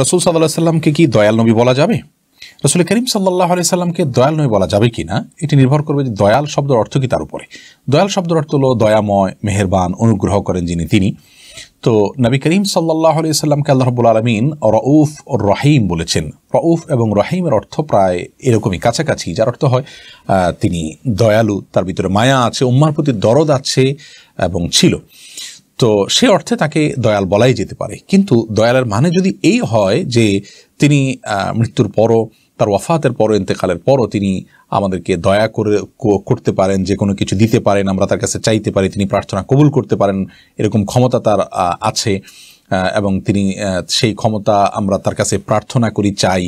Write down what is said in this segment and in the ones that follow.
রসুল সাল্লাহ সাল্লামকে কি দয়াল নবী বলা যাবে রসুল করিম সাল্লাহ আলি সাল্লামকে দয়াল নবী বলা যাবে কি না এটি নির্ভর করবে যে দয়াল শব্দের অর্থ কি তার উপরে দয়াল শব্দের অর্থ হলো দয়াময় মেহেরবান অনুগ্রহ করেন যিনি তিনি তো নবী করিম সাল্লাহ আলি সাল্লামকে আল্লাহ রবুল আলমিন রউফ রহিম বলেছেন রউফ এবং রহিমের অর্থ প্রায় এরকমই কাছাকাছি যার অর্থ হয় তিনি দয়ালু তার ভিতরে মায়া আছে উম্মার প্রতি দরদ আছে এবং ছিল তো সে অর্থে তাকে দয়াল বলাই যেতে পারে কিন্তু দয়ালের মানে যদি এই হয় যে তিনি মৃত্যুর পরও তার ওয়াফাতের পরও ইন্তেকালের পরও তিনি আমাদেরকে দয়া করে করতে পারেন যে কোনো কিছু দিতে পারেন আমরা তার কাছে চাইতে পারি তিনি প্রার্থনা কবুল করতে পারেন এরকম ক্ষমতা তার আছে এবং তিনি সেই ক্ষমতা আমরা তার কাছে প্রার্থনা করি চাই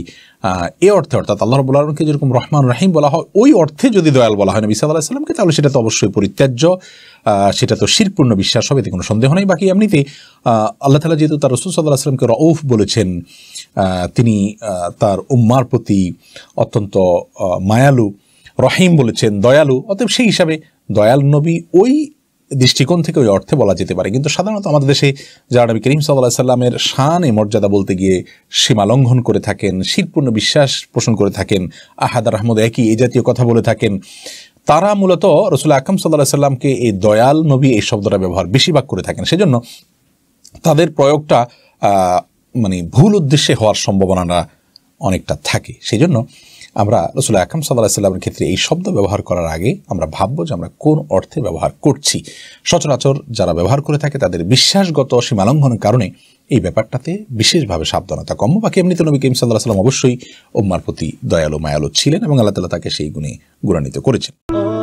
এ অর্থে অর্থাৎ আল্লাহ রবুল্লা আলমকে যেরকম রহমান রাহিম বলা হয় ওই অর্থে যদি দয়াল বলা হয় না নবী আল্লাহ সাল্লামকে তাহলে সেটা তো অবশ্যই পরিত্যাজ্য সেটা তো শিরপূর্ণ বিশ্বাস হবে এতে কোনো সন্দেহ নেই বাকি এমনিতে আল্লাহ তালা যেহেতু তার রসুল সাল্লাহ সাল্লামকে রউফ বলেছেন তিনি তার উম্মার প্রতি অত্যন্ত মায়ালু রহিম বলেছেন দয়ালু অতএব সেই হিসাবে দয়াল নবী ওই দৃষ্টিকোণ থেকে ওই অর্থে বলা যেতে পারে কিন্তু সাধারণত আমাদের দেশে যারা নবী করিম সাল্লাহ সাল্লামের শান এ মর্যাদা বলতে গিয়ে সীমা লঙ্ঘন করে থাকেন শীতপূর্ণ বিশ্বাস পোষণ করে থাকেন আহাদার আহমদ একই এই জাতীয় কথা বলে থাকেন তারা মূলত রসুল আকরম সাল্লাহ সাল্লামকে এই দয়াল নবী এই শব্দটা ব্যবহার বেশিরভাগ করে থাকেন সেজন্য তাদের প্রয়োগটা মানে ভুল উদ্দেশ্যে হওয়ার সম্ভাবনাটা অনেকটা থাকে সেই জন্য আমরা রসুল আকরাম সাল্লাহ সাল্লামের ক্ষেত্রে এই শব্দ ব্যবহার করার আগে আমরা ভাববো যে আমরা কোন অর্থে ব্যবহার করছি সচরাচর যারা ব্যবহার করে থাকে তাদের বিশ্বাসগত সীমালঙ্ঘনের কারণে এই ব্যাপারটাতে বিশেষভাবে সাবধানতা কম বাকি এমনিতে নবী কিম সাল্লাহ সাল্লাম অবশ্যই ওম্মার প্রতি দয়ালু মায়ালু ছিলেন এবং আল্লাহ তালা তাকে সেই গুণে গুণান্বিত করেছেন